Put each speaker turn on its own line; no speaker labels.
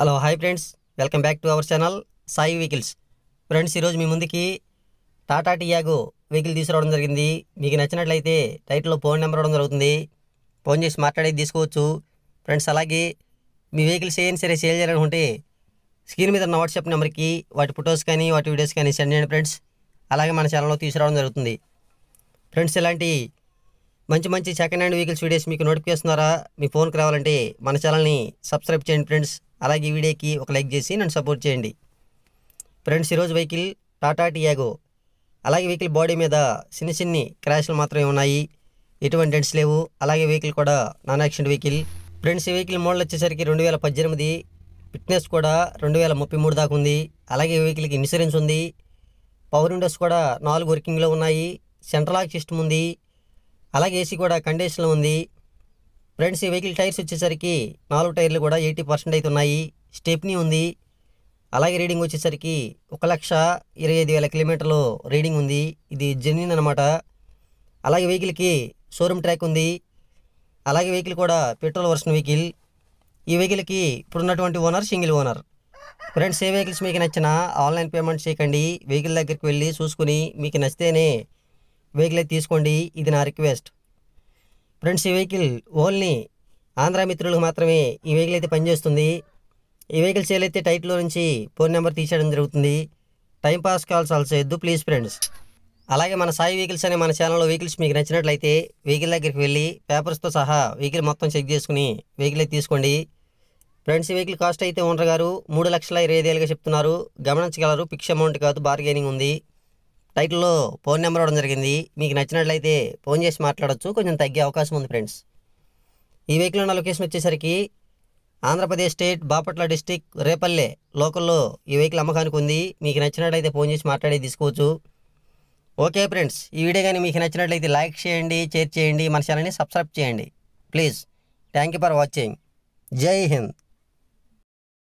hello hi friends welcome back to our channel Sai vehicles friends ఈరోజు మీ ముందుకి Tata Tiago vehicle తీసుకురావడం జరిగింది మీకు నచ్చినట్లయితే టైటిల్లో ఫోన్ నెంబర్ అవ్వడం జరుగుతుంది ఫోన్ చేసి మాట్లాడి తీసుకోవచ్చు ఫ్రెండ్స్ అలాగే మీ వెహికల్స్ ఏం సరే సేల్ చేయాలనుకుంటే స్క్రీన్ మీద ఉన్న వాట్సాప్ నెంబర్కి వాటి ఫొటోస్ కానీ వాటి వీడియోస్ కానీ సెండ్ చేయండి ఫ్రెండ్స్ అలాగే మన ఛానల్లో తీసుకురావడం జరుగుతుంది ఫ్రెండ్స్ ఇలాంటి మంచి మంచి సెకండ్ హ్యాండ్ వెహికల్స్ వీడియోస్ మీకు నోటిఫికేషన్ ద్వారా మీ ఫోన్కి రావాలంటే మన ఛానల్ని సబ్స్క్రైబ్ చేయండి ఫ్రెండ్స్ అలాగే వీడియోకి ఒక లైక్ చేసి నన్ను సపోర్ట్ చేయండి ఫ్రెండ్స్ ఈరోజు వెహికల్ టాటా టియాగో అలాగే వెహికల్ బాడీ మీద చిన్న చిన్ని క్రాష్లు మాత్రమే ఉన్నాయి ఎటువంటి డెంట్స్ లేవు అలాగే వెహికల్ కూడా నాన్ యాక్సిడెంట్ వెహికల్ ఫ్రెండ్స్ ఈ వెహికల్ మోడల్ వచ్చేసరికి రెండు వేల పద్దెనిమిది ఫిట్నెస్ కూడా రెండు వేల ముప్పై మూడు దాకా ఉంది అలాగే వెహికల్కి ఇన్సూరెన్స్ ఉంది పవర్ విండోస్ కూడా నాలుగు వర్కింగ్లో ఉన్నాయి సెంట్రల్ లాక్ సిస్టమ్ ఉంది అలాగే ఏసీ కూడా కండిషన్లో ఉంది ఫ్రెండ్స్ ఈ వెహికల్ టైర్స్ వచ్చేసరికి నాలుగు టైర్లు కూడా ఎయిటీ పర్సెంట్ అయితే ఉన్నాయి స్టెప్నీ ఉంది అలాగే రీడింగ్ వచ్చేసరికి ఒక లక్ష ఇరవై ఐదు వేల కిలోమీటర్లు రీడింగ్ ఉంది ఇది జెన్యున్ అనమాట అలాగే వెహికల్కి షోరూమ్ ట్రాక్ ఉంది అలాగే వెహికల్ కూడా పెట్రోల్ వర్షన్ వెహికల్ ఈ వెహికల్కి ఇప్పుడున్నటువంటి ఓనర్ సింగిల్ ఓనర్ ఫ్రెండ్స్ ఏ వెహికల్స్ మీకు నచ్చినా ఆన్లైన్ పేమెంట్ చేయకండి వెహికల్ దగ్గరికి వెళ్ళి చూసుకుని మీకు నచ్చితేనే వెహికల్ తీసుకోండి ఇది నా రిక్వెస్ట్ ఫ్రెండ్స్ ఈ వెహికల్ ఓన్లీ ఆంధ్ర మిత్రులకు మాత్రమే ఈ వెహికల్ అయితే పనిచేస్తుంది ఈ వెహికల్ సేల్ అయితే టైట్లో నుంచి ఫోన్ నెంబర్ తీసేయడం జరుగుతుంది టైం పాస్ కాల్స్ వద్దు ప్లీజ్ ఫ్రెండ్స్ అలాగే మన సాయి వెహికల్స్ అనే మన ఛానల్లో వెహికల్స్ మీకు నచ్చినట్లయితే వెహికల్ దగ్గరికి వెళ్ళి పేపర్స్తో సహా వెహికల్ మొత్తం చెక్ చేసుకుని వెహికల్ అయితే తీసుకోండి ఫ్రెండ్స్ ఈ వెహికల్ కాస్ట్ అయితే ఓనర్ గారు మూడు లక్షల ఇరవై ఐదు వేలుగా చెప్తున్నారు గమనించగలరు ఫిక్స్ అమౌంట్ కాదు బార్గెనింగ్ ఉంది టైటిల్లో ఫోన్ నెంబర్ ఇవ్వడం జరిగింది మీకు నచ్చినట్లయితే ఫోన్ చేసి మాట్లాడచ్చు కొంచెం తగ్గే అవకాశం ఉంది ఫ్రెండ్స్ ఈ వెహికల్ ఉన్న లొకేషన్ వచ్చేసరికి ఆంధ్రప్రదేశ్ స్టేట్ బాపట్ల డిస్టిక్ రేపల్లె లోకల్లో ఈ వెహికల్ అమ్మకానికి ఉంది మీకు నచ్చినట్లయితే ఫోన్ చేసి మాట్లాడి తీసుకోవచ్చు ఓకే ఫ్రెండ్స్ ఈ వీడియో కానీ మీకు నచ్చినట్లయితే లైక్ చేయండి షేర్ చేయండి మన ఛానల్ని సబ్స్క్రైబ్ చేయండి please thank you for watching Jai Hind